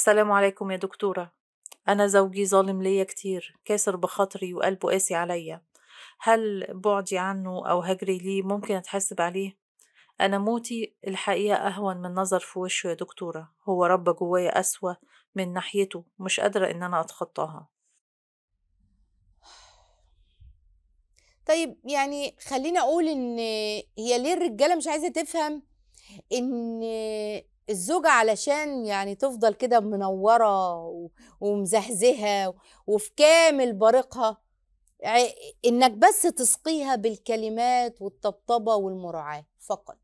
السلام عليكم يا دكتورة أنا زوجي ظالم ليا كتير كاسر بخاطري وقلبه قاسي عليا هل بعدي عنه أو هجري ليه ممكن أتحاسب عليه؟ أنا موتي الحقيقة أهون من نظر في وشه يا دكتورة هو رب جوايا أسوأ من ناحيته مش قادرة إن أنا أتخطاها طيب يعني خلينا أقول إن هي ليه الرجالة مش عايزة تفهم إن الزوجة علشان يعني تفضل كده منورة ومزهزهة وفي كامل بريقها إنك بس تسقيها بالكلمات والطبطبة والمراعاة فقط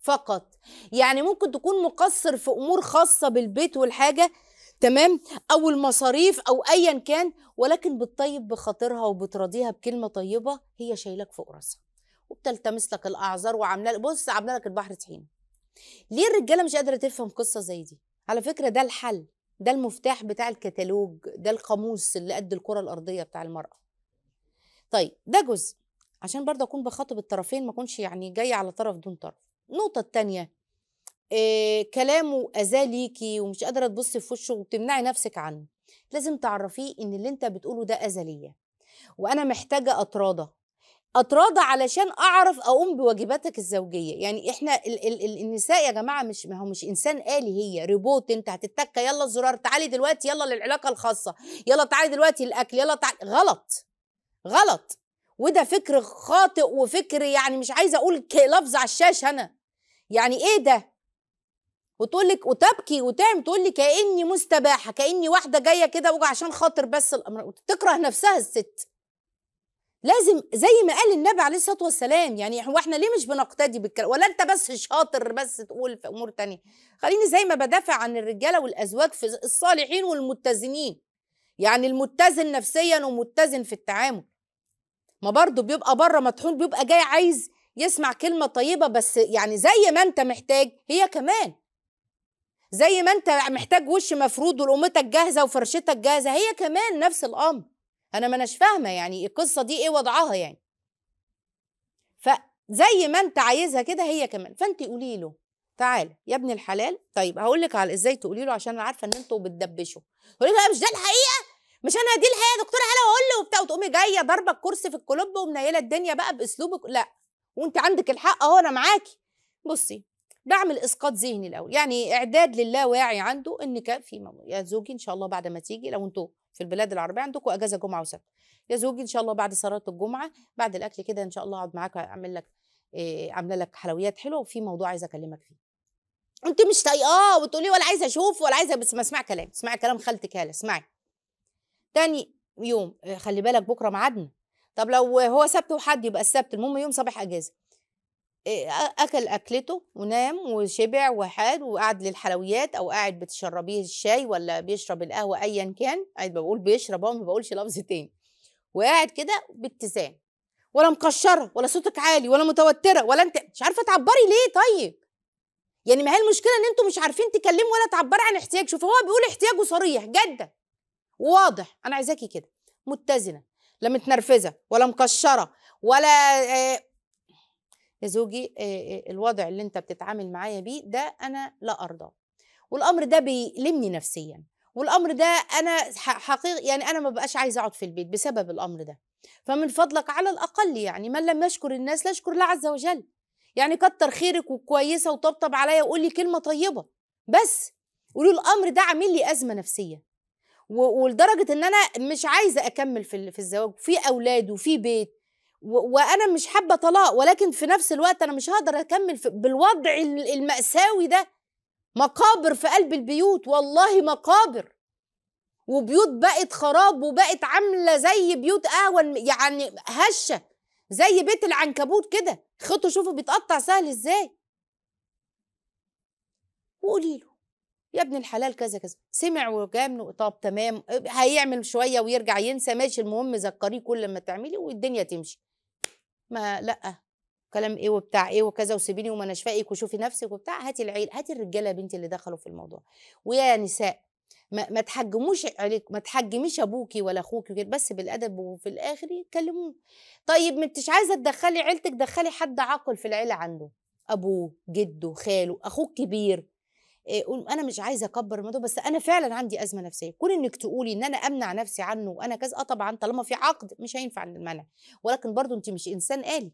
فقط يعني ممكن تكون مقصر في أمور خاصة بالبيت والحاجة تمام أو المصاريف أو أيا كان ولكن بتطيب بخاطرها وبتراضيها بكلمة طيبة هي شايلك فوق راسها وبتلتمس لك الأعذار وعاملة بص عاملة لك البحر طحين ليه الرجاله مش قادره تفهم قصه زي دي على فكره ده الحل ده المفتاح بتاع الكتالوج ده القاموس اللي قد الكره الارضيه بتاع المراه طيب ده جزء عشان برضه اكون بخاطب الطرفين ما اكونش يعني جايه على طرف دون طرف النقطه الثانيه إيه كلامه اذى ليكي ومش قادره تبصي في وشه وبتمنعي نفسك عنه لازم تعرفيه ان اللي انت بتقوله ده اذى وانا محتاجه اتراضى اتراضى علشان اعرف اقوم بواجباتك الزوجيه يعني احنا ال ال ال النساء يا جماعه مش ما هو مش انسان آلي هي روبوت انت هتتكى يلا الزرار تعالي دلوقتي يلا للعلاقه الخاصه يلا تعالي دلوقتي الاكل يلا تعالي غلط غلط وده فكر خاطئ وفكر يعني مش عايزه اقول لفظ على الشاشه انا يعني ايه ده وتقول لك وتبكي وتعمل تقول لي كاني مستباحه كاني واحده جايه كده عشان خاطر بس الامر تكره نفسها الست لازم زي ما قال النبي عليه الصلاه والسلام يعني هو احنا ليه مش بنقتدي بالكلام ولا انت بس شاطر بس تقول في امور تانية خليني زي ما بدافع عن الرجاله والازواج في الصالحين والمتزنين يعني المتزن نفسيا ومتزن في التعامل ما برضه بيبقى بره مطحون بيبقى جاي عايز يسمع كلمه طيبه بس يعني زي ما انت محتاج هي كمان زي ما انت محتاج وش مفرود ولقمتك جاهزه وفرشتك جاهزه هي كمان نفس الامر انا ما اناش فاهمه يعني القصه دي ايه وضعها يعني فزي ما انت عايزها كده هي كمان فانت قولي له تعالى يا ابن الحلال طيب هقول لك على ازاي تقولي له عشان انا عارفه ان انتوا بتدبشوا هقول له مش ده الحقيقه مش انا دي الحقيقه يا دكتوره هلا واقول له وبتاع وتقومي جايه ضاربه الكرسي في الكلوب ومنيله الدنيا بقى باسلوبك لا وانت عندك الحق اهو انا معاكي بصي بعمل اسقاط ذهني الاول يعني اعداد للاواعي عنده ان كان في مم... يا زوجي ان شاء الله بعد ما تيجي لو انتوا في البلاد العربيه عندكم اجازه جمعه وسبت يا زوجي ان شاء الله بعد صلاه الجمعه بعد الاكل كده ان شاء الله اقعد معاك اعمل لك إيه عامله لك حلويات حلوه وفي موضوع عايزه اكلمك فيه انت مش طايقاه وتقولي ولا عايزه اشوف ولا عايزه بس ما اسمع كلام اسمعي كلام خالتك هاله اسمعي تاني يوم آه، خلي بالك بكره ميعادنا طب لو هو سبت وحد يبقى السبت المهم يوم صباح اجازه اكل اكلته ونام وشبع وحاد وقعد للحلويات او قاعد بتشربيه الشاي ولا بيشرب القهوه ايا كان قاعد بقول بيشرب اهو ما بقولش لفظ تاني وقاعد كده باتزان ولا مكشره ولا صوتك عالي ولا متوتره ولا انت مش عارفه تعبري ليه طيب يعني ما هي المشكله ان انتوا مش عارفين تكلموا ولا تعبري عن احتياج شوف هو بيقول احتياجه صريح جدا وواضح انا عايزاكي كده متزنه لا متنرفزه ولا مكشره ولا يا زوجي الوضع اللي انت بتتعامل معايا بيه ده انا لا ارضاه والامر ده بيلمني نفسيا والامر ده انا حقيقي يعني انا ما بقاش عايزه اقعد في البيت بسبب الامر ده فمن فضلك على الاقل يعني من لم يشكر الناس لا يشكر الله عز وجل يعني كتر خيرك وكويسه وطبطب عليا وقول لي كلمه طيبه بس قولي الامر ده عامل لي ازمه نفسيه ولدرجه ان انا مش عايزه اكمل في الزواج في اولاد وفي بيت وانا مش حابه طلاق ولكن في نفس الوقت انا مش هقدر اكمل بالوضع الماساوي ده مقابر في قلب البيوت والله مقابر وبيوت بقت خراب وبقت عامله زي بيوت قهوه يعني هشه زي بيت العنكبوت كده خيطه شوفوا بيتقطع سهل ازاي وقولي له يا ابن الحلال كذا كذا سمع وجامل طب تمام هيعمل شويه ويرجع ينسى ماشي المهم ذكريه كل ما تعملي والدنيا تمشي ما لا كلام ايه وبتاع ايه وكذا وسيبيني وما انا وشوفي نفسك وبتاع هاتي العيل هاتي الرجاله بنتي اللي دخلوا في الموضوع ويا نساء ما, ما تحجموش عليك ما تحجميش ابوكي ولا اخوكي بس بالادب وفي الاخر يتكلموه طيب ما انتش عايزه تدخلي عيلتك دخلي حد عاقل في العيله عنده ابوه جده خاله اخوه كبير آه، انا مش عايزه اكبر الموضوع بس انا فعلا عندي ازمه نفسيه كون انك تقولي ان انا امنع نفسي عنه وانا كذا اه طبعا طالما في عقد مش هينفع المنع ولكن برضو انت مش انسان آلي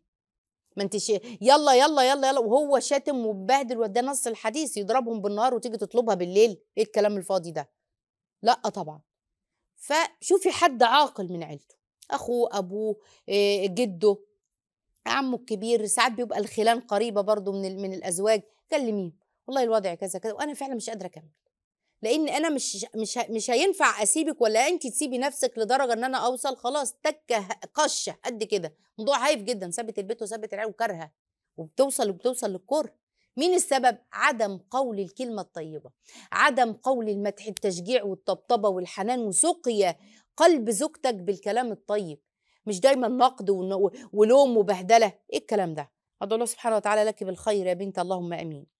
ما انتش يلا يلا يلا يلا وهو شاتم وبهدل وده نص الحديث يضربهم بالنهار وتيجي تطلبها بالليل ايه الكلام الفاضي ده لا آه طبعا فشوفي حد عاقل من عيلته اخوه ابوه آه، جده عمه الكبير ساعات بيبقى الخلان قريبه برضو من من الازواج كلميه والله الوضع كذا كذا وانا فعلا مش قادره اكمل لان انا مش مش مش هينفع اسيبك ولا انت تسيبي نفسك لدرجه ان انا اوصل خلاص تكه قشه قد كده موضوع هايف جدا سابت البيت وسابت العيال وكارهه وبتوصل وبتوصل للكره مين السبب عدم قول الكلمه الطيبه عدم قول المدح التشجيع والطبطبه والحنان وسقيا قلب زوجتك بالكلام الطيب مش دايما نقد ولوم وبهدله ايه الكلام ده ادعو الله سبحانه وتعالى لك بالخير يا بنت اللهم امين